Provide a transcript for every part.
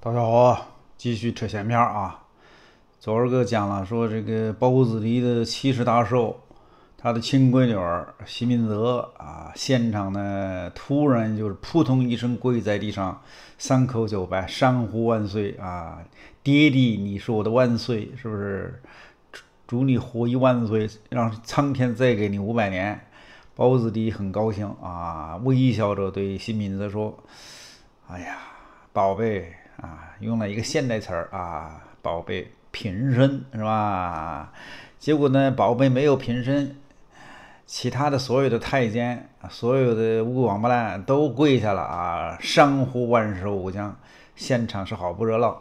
大家好，继续扯闲篇儿啊！昨儿个讲了，说这个包子里的七十大寿，他的亲闺女儿席敏泽啊，现场呢突然就是扑通一声跪在地上，三叩九拜，山呼万岁啊！爹爹，你是我的万岁，是不是？祝你活一万岁，让苍天再给你五百年。包子里很高兴啊，微笑着对席敏泽说：“哎呀，宝贝。”啊，用了一个现代词儿啊，宝贝平身是吧？结果呢，宝贝没有平身，其他的所有的太监，所有的乌龟王八蛋都跪下了啊，山呼万寿无疆，现场是好不热闹。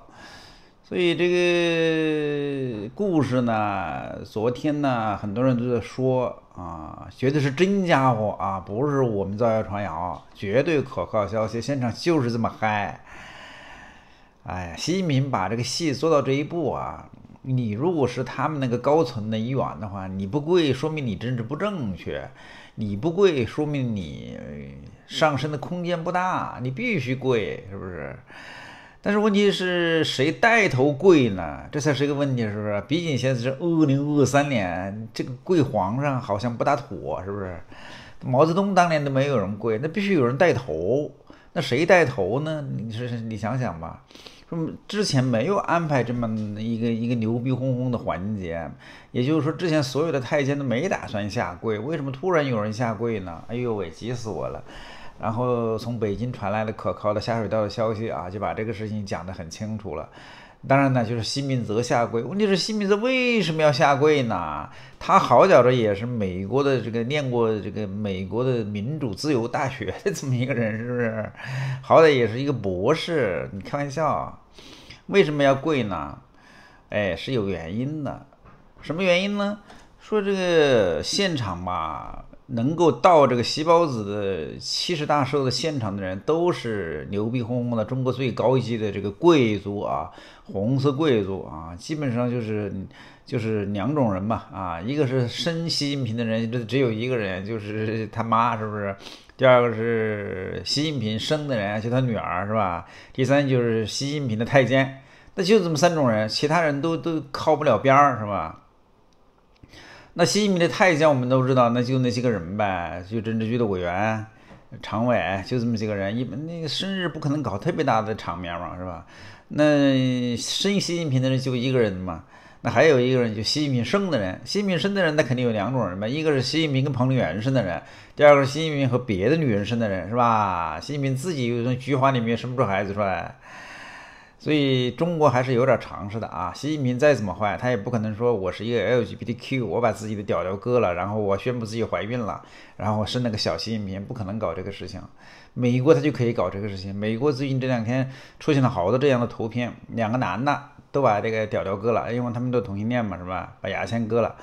所以这个故事呢，昨天呢，很多人都在说啊，绝对是真家伙啊，不是我们造谣传谣，绝对可靠消息，现场就是这么嗨。哎呀，习近平把这个戏做到这一步啊！你如果是他们那个高层的一员的话，你不跪，说明你政治不正确；你不跪，说明你上升的空间不大。你必须跪，是不是？但是问题是谁带头跪呢？这才是一个问题，是不是？毕竟现在是二零二三年，这个跪皇上好像不大妥，是不是？毛泽东当年都没有人跪，那必须有人带头。那谁带头呢？你是你想想吧。那之前没有安排这么一个一个牛逼哄哄的环节，也就是说之前所有的太监都没打算下跪，为什么突然有人下跪呢？哎呦喂，急死我了！然后从北京传来了可靠的下水道的消息啊，就把这个事情讲得很清楚了。当然呢，就是辛明泽下跪。问题是，辛明泽为什么要下跪呢？他好想着也是美国的这个念过这个美国的民主自由大学的 这么一个人，是不是？好歹也是一个博士，你开玩笑，为什么要跪呢？哎，是有原因的。什么原因呢？说这个现场吧。能够到这个细包子的七十大寿的现场的人，都是牛逼哄哄的中国最高级的这个贵族啊，红色贵族啊，基本上就是就是两种人吧，啊，一个是生习近平的人，这只有一个人，就是他妈是不是？第二个是习近平生的人，就他女儿是吧？第三就是习近平的太监，那就这么三种人，其他人都都靠不了边儿是吧？那习近平的太监，我们都知道，那就那些个人呗，就政治局的委员、常委，就这么几个人。一，那个生日不可能搞特别大的场面嘛，是吧？那生习近平的人就一个人嘛？那还有一个人就习近平生的人，习近平生的人，那肯定有两种人嘛，一个是习近平跟彭丽媛生的人，第二个是习近平和别的女人生的人，是吧？习近平自己又从菊花里面生不出孩子出来。所以中国还是有点常识的啊！习近平再怎么坏，他也不可能说我是一个 LGBTQ，我把自己的屌屌割了，然后我宣布自己怀孕了，然后我是那个小习近平，不可能搞这个事情。美国他就可以搞这个事情。美国最近这两天出现了好多这样的图片，两个男的都把这个屌屌割了，因为他们都同性恋嘛，是吧？把牙签割了，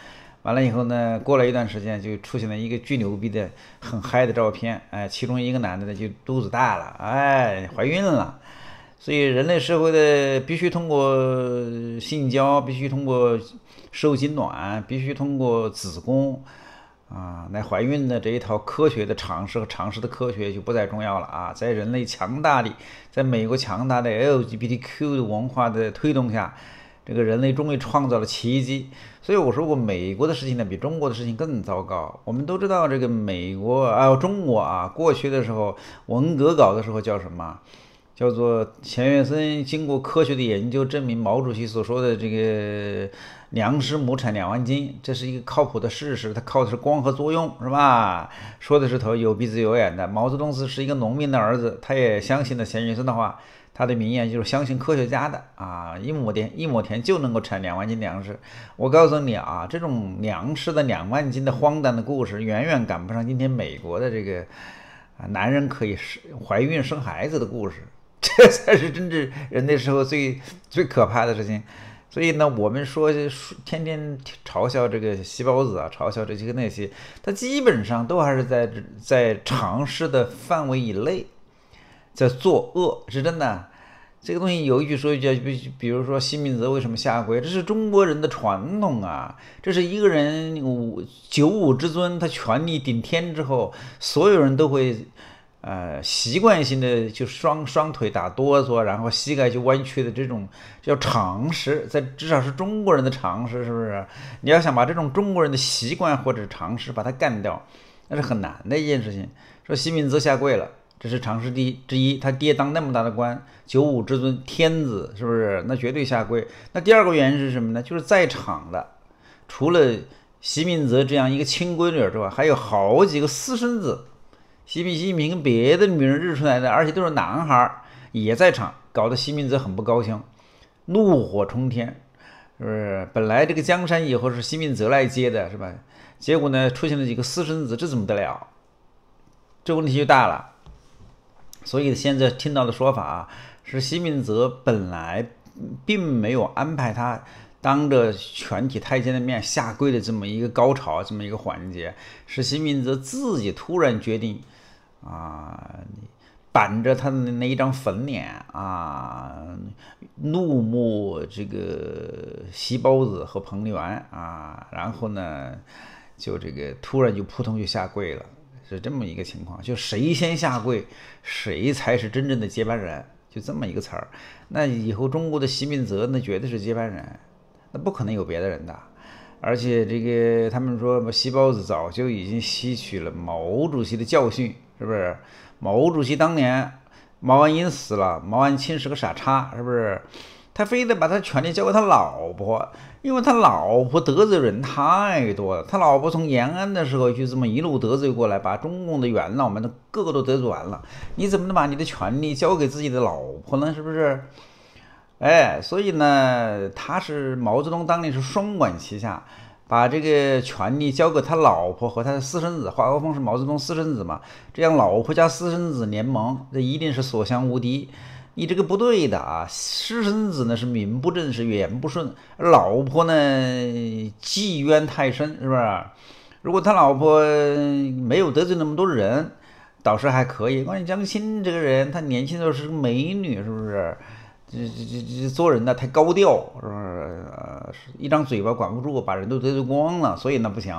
完了以后呢，过了一段时间就出现了一个巨牛逼的很嗨的照片，哎，其中一个男的呢就肚子大了，哎，怀孕了。所以，人类社会的必须通过性交，必须通过受精卵，必须通过子宫啊来怀孕的这一套科学的常识和常识的科学就不再重要了啊！在人类强大的，在美国强大的 LGBTQ 的文化的推动下，这个人类终于创造了奇迹。所以我说过，美国的事情呢比中国的事情更糟糕。我们都知道，这个美国啊，中国啊，过去的时候文革搞的时候叫什么？叫做钱学森，经过科学的研究证明，毛主席所说的这个粮食亩产两万斤，这是一个靠谱的事实。他靠的是光合作用，是吧？说的是头有鼻子有眼的。毛泽东是是一个农民的儿子，他也相信了钱学森的话。他的名言就是相信科学家的啊！一亩田，一亩田就能够产两万斤粮食。我告诉你啊，这种粮食的两万斤的荒诞的故事，远远赶不上今天美国的这个啊，男人可以是怀孕生孩子的故事。这才是真正人的时候最最可怕的事情，所以呢，我们说天天嘲笑这个细胞子啊，嘲笑这些个那些，他基本上都还是在在尝试的范围以内，在作恶是真的。这个东西有一句说一句，比比如说，西明子为什么下跪？这是中国人的传统啊，这是一个人五九五之尊，他权力顶天之后，所有人都会。呃，习惯性的就双双腿打哆嗦，然后膝盖就弯曲的这种叫常识，在至少是中国人的常识，是不是？你要想把这种中国人的习惯或者常识把它干掉，那是很难的一件事情。说席敏泽下跪了，这是常识一之一。他爹当那么大的官，九五之尊，天子，是不是？那绝对下跪。那第二个原因是什么呢？就是在场的除了席敏泽这样一个亲闺女之外，还有好几个私生子。西敏西明跟别的女人日出来的，而且都是男孩儿也在场，搞得西敏泽很不高兴，怒火冲天，是不是？本来这个江山以后是西敏泽来接的，是吧？结果呢，出现了几个私生子，这怎么得了？这问题就大了。所以现在听到的说法啊，是，西敏泽本来并没有安排他。当着全体太监的面下跪的这么一个高潮，这么一个环节，是辛炳泽自己突然决定啊，板着他的那一张粉脸啊，怒目这个席包子和彭丽媛啊，然后呢，就这个突然就扑通就下跪了，是这么一个情况。就谁先下跪，谁才是真正的接班人，就这么一个词儿。那以后中国的习炳泽那绝对是接班人。那不可能有别的人的，而且这个他们说，细胞子早就已经吸取了毛主席的教训，是不是？毛主席当年，毛岸英死了，毛岸青是个傻叉，是不是？他非得把他权力交给他老婆，因为他老婆得罪人太多了。他老婆从延安的时候就这么一路得罪过来，把中共的元老们都个个都得罪完了。你怎么能把你的权力交给自己的老婆呢？是不是？哎，所以呢，他是毛泽东当年是双管齐下，把这个权力交给他老婆和他的私生子华国锋是毛泽东私生子嘛？这样老婆加私生子联盟，那一定是所向无敌。你这个不对的啊！私生子呢是名不正，是言不顺；老婆呢积怨太深，是不是？如果他老婆没有得罪那么多人，倒是还可以。关键江青这个人，他年轻的时候是个美女，是不是？这这这这做人呢太高调，是不是？呃，一张嘴巴管不住，把人都得罪光了，所以那不行。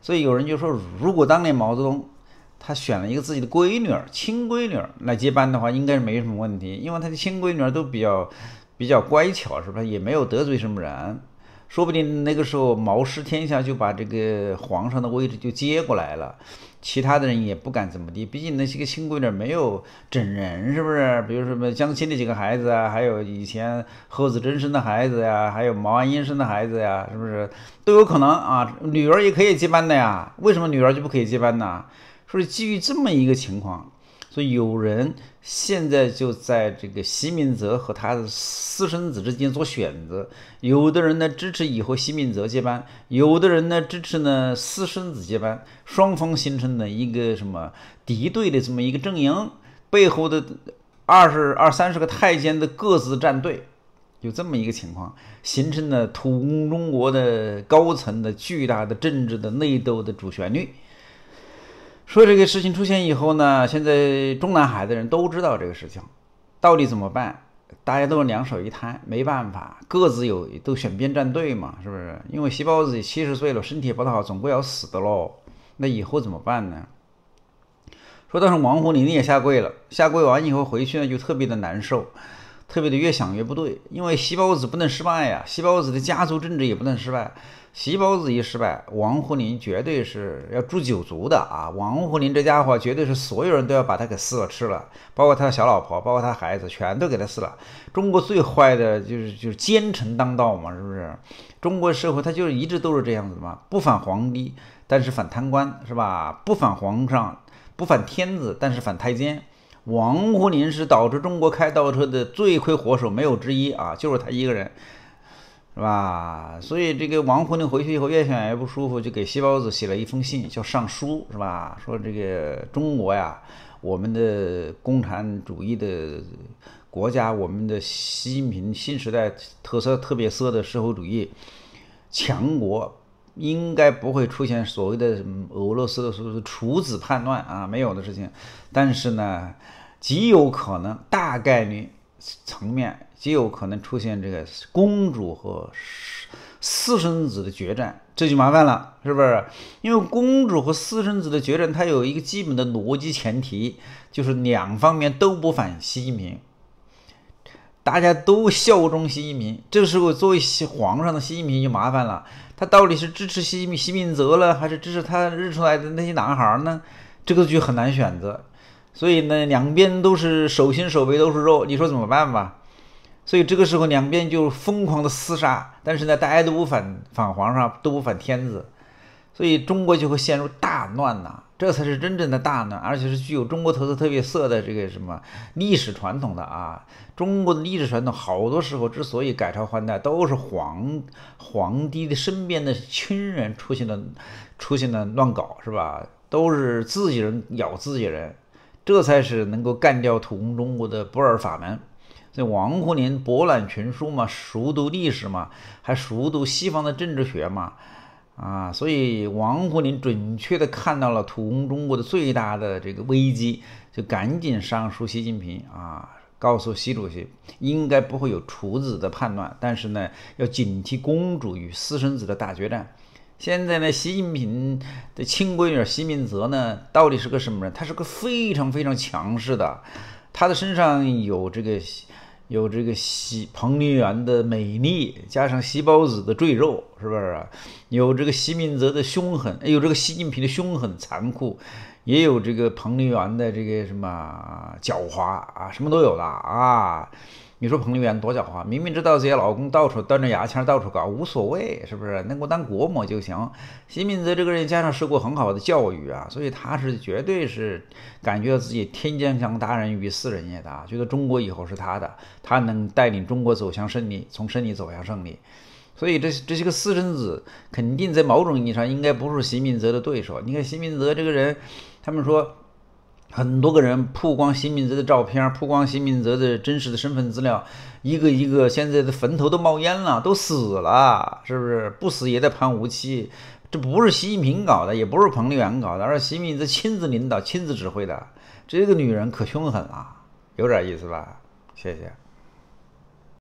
所以有人就说，如果当年毛泽东他选了一个自己的闺女，亲闺女来接班的话，应该是没什么问题，因为他的亲闺女都比较比较乖巧，是不是？也没有得罪什么人，说不定那个时候毛失天下，就把这个皇上的位置就接过来了。其他的人也不敢怎么地，毕竟那些个亲闺女没有整人，是不是？比如说什么江青那几个孩子啊，还有以前贺子珍生的孩子呀，还有毛岸英生的孩子呀，是不是都有可能啊？女儿也可以接班的呀，为什么女儿就不可以接班呢？说是基于这么一个情况。所以有人现在就在这个席敏泽和他的私生子之间做选择，有的人呢支持以后席敏泽接班，有的人呢支持呢私生子接班，双方形成了一个什么敌对的这么一个阵营，背后的二十二三十个太监的各自站队，就这么一个情况，形成了土工中国的高层的巨大的政治的内斗的主旋律。说这个事情出现以后呢，现在中南海的人都知道这个事情，到底怎么办？大家都两手一摊，没办法，各自有都选边站队嘛，是不是？因为细胞子也七十岁了，身体也不太好，总归要死的喽。那以后怎么办呢？说当时王沪宁也下跪了，下跪完以后回去呢，就特别的难受。特别的，越想越不对，因为细胞子不能失败呀，细胞子的家族政治也不能失败，细胞子一失败，王沪宁绝对是要诛九族的啊！王沪宁这家伙绝对是所有人都要把他给撕了吃了，包括他的小老婆，包括他孩子，全都给他撕了。中国最坏的就是就是奸臣当道嘛，是不是？中国社会他就是一直都是这样子的嘛，不反皇帝，但是反贪官，是吧？不反皇上，不反天子，但是反太监。王沪宁是导致中国开倒车的罪魁祸首，没有之一啊，就是他一个人，是吧？所以这个王沪宁回去以后越想越不舒服，就给西包子写了一封信，叫上书，是吧？说这个中国呀，我们的共产主义的国家，我们的新民新时代特色特别色的社会主义强国。应该不会出现所谓的俄罗斯的什么处子叛乱啊，没有的事情。但是呢，极有可能，大概率层面，极有可能出现这个公主和私生子的决战，这就麻烦了，是不是？因为公主和私生子的决战，它有一个基本的逻辑前提，就是两方面都不反习近平。大家都效忠习近平，这个时候作为皇上的习近平就麻烦了，他到底是支持习习明泽了，还是支持他日出来的那些男孩呢？这个就很难选择。所以呢，两边都是手心手背都是肉，你说怎么办吧？所以这个时候两边就疯狂的厮杀，但是呢，大家都不反反皇上，都不反天子。所以中国就会陷入大乱呐，这才是真正的大乱，而且是具有中国特色、特别色的这个什么历史传统的啊。中国的历史传统，好多时候之所以改朝换代，都是皇皇帝的身边的亲人出现了，出现了乱搞，是吧？都是自己人咬自己人，这才是能够干掉土崩中国的不二法门。所以王沪宁博览群书嘛，熟读历史嘛，还熟读西方的政治学嘛。啊，所以王沪宁准确的看到了土崩中国的最大的这个危机，就赶紧上书习近平啊，告诉习主席，应该不会有处子的叛乱，但是呢，要警惕公主与私生子的大决战。现在呢，习近平的亲闺女习敏泽呢，到底是个什么人？他是个非常非常强势的，他的身上有这个。有这个习彭丽媛的美丽，加上席包子的赘肉，是不是有这个习敏泽的凶狠，有这个习近平的凶狠残酷，也有这个彭丽媛的这个什么狡猾啊，什么都有了啊。你说彭丽媛多狡猾，明明知道自己老公到处端着牙签到处搞，无所谓，是不是？能够当国母就行。习敏泽这个人，加上受过很好的教育啊，所以他是绝对是感觉到自己天将降大人于斯人也的，觉得中国以后是他的，他能带领中国走向胜利，从胜利走向胜利。所以这这些个私生子，肯定在某种意义上应该不是习敏泽的对手。你看习敏泽这个人，他们说。很多个人曝光邢敏泽的照片，曝光邢敏泽的真实的身份资料，一个一个，现在的坟头都冒烟了，都死了，是不是？不死也得判无期。这不是习近平搞的，也不是彭丽媛搞的，而是习敏泽亲自领导、亲自指挥的。这个女人可凶狠了，有点意思吧？谢谢。